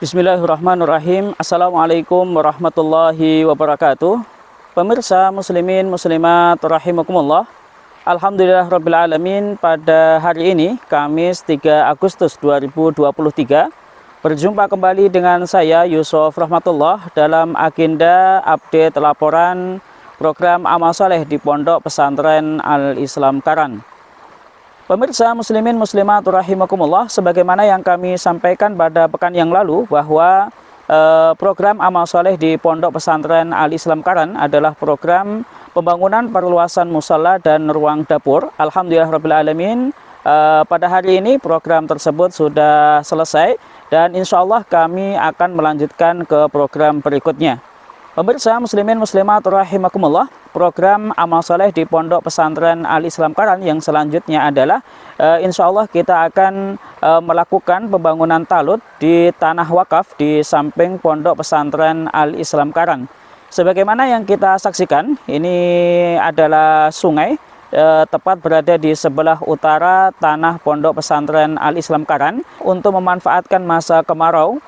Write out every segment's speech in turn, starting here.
Bismillahirrahmanirrahim. Assalamualaikum warahmatullahi wabarakatuh. Pemirsa muslimin muslimat rahimakumullah. Alhamdulillah rabbil alamin pada hari ini Kamis 3 Agustus 2023 berjumpa kembali dengan saya Yusuf Rahmatullah dalam agenda update laporan program amal soleh di Pondok Pesantren Al Islam Karan. Pemirsa muslimin muslimat rahimakumullah, sebagaimana yang kami sampaikan pada pekan yang lalu bahwa eh, program amal soleh di Pondok Pesantren Al Islam Karan adalah program pembangunan perluasan musala dan ruang dapur. Alhamdulillah rabbil alamin. Eh, pada hari ini program tersebut sudah selesai dan insya Allah kami akan melanjutkan ke program berikutnya. Pemirsa muslimin muslimat rahimakumullah, program amal soleh di Pondok Pesantren Al Islam Karan yang selanjutnya adalah e, insya Allah kita akan e, melakukan pembangunan talut di tanah wakaf di samping Pondok Pesantren Al Islam Karan. Sebagaimana yang kita saksikan, ini adalah sungai eh, tepat berada di sebelah utara tanah Pondok Pesantren Al Islam Karan. Untuk memanfaatkan masa kemarau,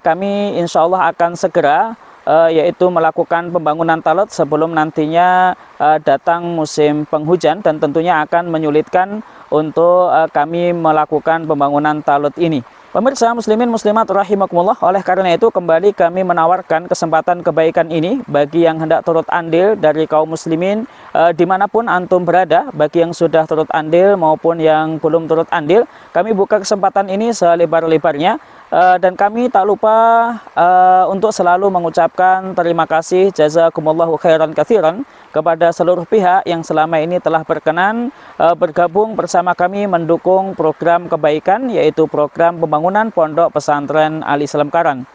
kami insya Allah akan segera uh, yaitu melakukan pembangunan talut sebelum nantinya uh, datang musim penghujan dan tentunya akan menyulitkan untuk uh, kami melakukan pembangunan talut ini. Pemirsa muslimin muslimat rahimakumullah, oleh karena itu kembali kami menawarkan kesempatan kebaikan ini bagi yang hendak turut andil dari kaum muslimin Eh, dimanapun antum berada, bagi yang sudah turut andil maupun yang belum turut andil, kami buka kesempatan ini selebar-lebarnya eh, dan kami tak lupa eh, untuk selalu mengucapkan terima kasih jazakumullahu khairan kathiran kepada seluruh pihak yang selama ini telah berkenan bergabung bersama kami mendukung program kebaikan yaitu program pembangunan Pondok Pesantren Ali Islam Karan.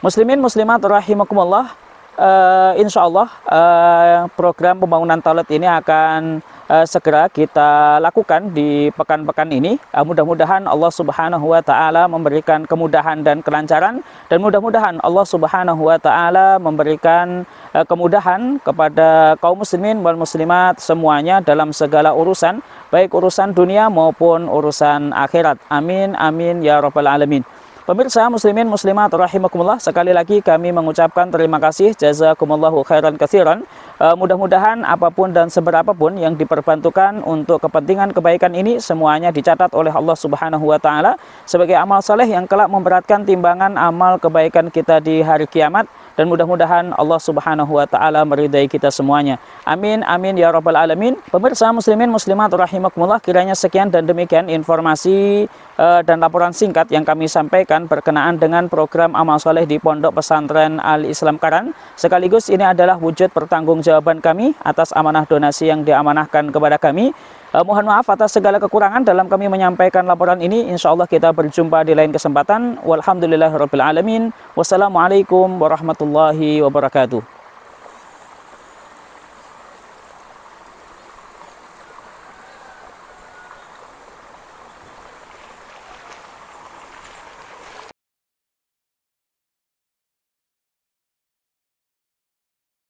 Muslimin muslimat rahimakumullah uh, insya Allah uh, program pembangunan toilet ini akan uh, segera kita lakukan di pekan-pekan ini. Uh, mudah-mudahan Allah Subhanahu wa taala memberikan kemudahan dan kelancaran dan mudah-mudahan Allah Subhanahu wa taala memberikan uh, kemudahan kepada kaum muslimin dan muslimat semuanya dalam segala urusan, baik urusan dunia maupun urusan akhirat. Amin amin ya rabbal alamin. Pemirsa muslimin muslimat rahimakumullah sekali lagi kami mengucapkan terima kasih jazakumullahu khairan katsiran. E, eh, Mudah-mudahan apapun dan seberapapun yang diperbantukan untuk kepentingan kebaikan ini semuanya dicatat oleh Allah Subhanahu wa taala sebagai amal saleh yang kelak memberatkan timbangan amal kebaikan kita di hari kiamat dan mudah-mudahan Allah Subhanahu wa taala meridai kita semuanya. Amin amin ya rabbal alamin. Pemirsa muslimin muslimat rahimakumullah kiranya sekian dan demikian informasi uh, dan laporan singkat yang kami sampaikan berkenaan dengan program amal soleh di Pondok Pesantren Al Islam Karan. Sekaligus ini adalah wujud pertanggungjawaban kami atas amanah donasi yang diamanahkan kepada kami. Uh, mohon maaf atas segala kekurangan dalam kami menyampaikan laporan ini. Insya Allah kita berjumpa di lain kesempatan. Walhamdulillahirrabbilalamin. Wassalamualaikum warahmatullahi warahmatullahi wabarakatuh